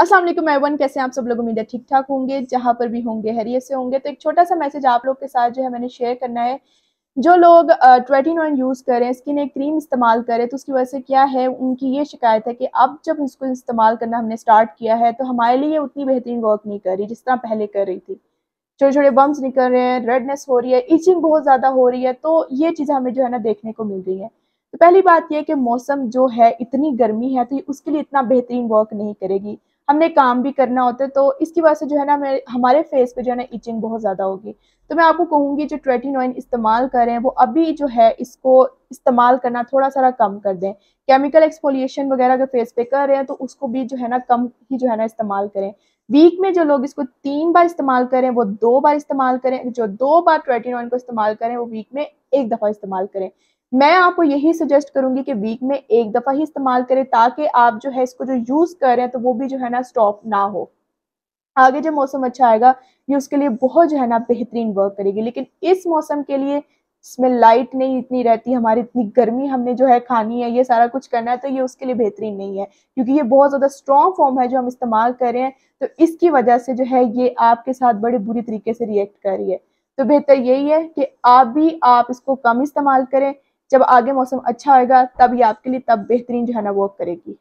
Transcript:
असलम वालेकुम कैसे आप सब लोग उम्मीद है ठीक ठाक होंगे जहाँ पर भी होंगे हैरियत से होंगे तो एक छोटा सा मैसेज आप लोग के साथ जो है मैंने शेयर करना है जो लोग ट्वेटिन ऑन यूज़ करें स्किन एक क्रीम इस्तेमाल करें तो उसकी वजह से क्या है उनकी ये शिकायत है कि अब जब इसको इस्तेमाल करना हमने स्टार्ट किया है तो हमारे लिए उतनी बेहतरीन वर्क नहीं कर रही जिस तरह पहले कर रही थी छोटे छोटे बम्स निकल रहे हैं रेडनेस हो रही है इचिंग बहुत ज़्यादा हो रही है तो ये चीज़ें हमें जो है ना देखने को मिल रही है तो पहली बात यह कि मौसम जो है इतनी गर्मी है तो उसके लिए इतना बेहतरीन वर्क नहीं करेगी हमने काम भी करना होता है तो इसकी वजह से जो है ना हमारे फेस पे जो है ना इचिंग बहुत ज़्यादा होगी तो मैं आपको कहूँगी जो ट्वेटी ऑयल इस्तेमाल करें वो अभी जो है इसको इस्तेमाल करना थोड़ा सारा कम कर दें केमिकल एक्सफोलिएशन वगैरह अगर फेस पे कर रहे हैं तो उसको भी जो है ना कम ही जो है ना इस्तेमाल करें वीक में जो लोग इसको तीन बार इस्तेमाल करें वो दो बार इस्तेमाल करें जो दो बार ट्वेटी को इस्तेमाल करें वो वीक में एक दफ़ा इस्तेमाल करें मैं आपको यही सजेस्ट करूंगी कि वीक में एक दफ़ा ही इस्तेमाल करें ताकि आप जो है इसको जो यूज़ कर रहे हैं तो वो भी जो है ना स्टॉप ना हो आगे जब मौसम अच्छा आएगा ये उसके लिए बहुत जो है ना बेहतरीन वर्क करेगी लेकिन इस मौसम के लिए इसमें लाइट नहीं इतनी रहती हमारी इतनी गर्मी हमने जो है खानी है ये सारा कुछ करना है तो ये उसके लिए बेहतरीन नहीं है क्योंकि ये बहुत ज़्यादा स्ट्रॉन्ग फॉर्म है जो हम इस्तेमाल कर रहे हैं तो इसकी वजह से जो है ये आपके साथ बड़े बुरी तरीके से रिएक्ट कर रही है तो बेहतर यही है कि आप भी आप इसको कम इस्तेमाल करें जब आगे मौसम अच्छा होगा तब ये आपके लिए तब बेहतरीन जो है ना वर्क करेगी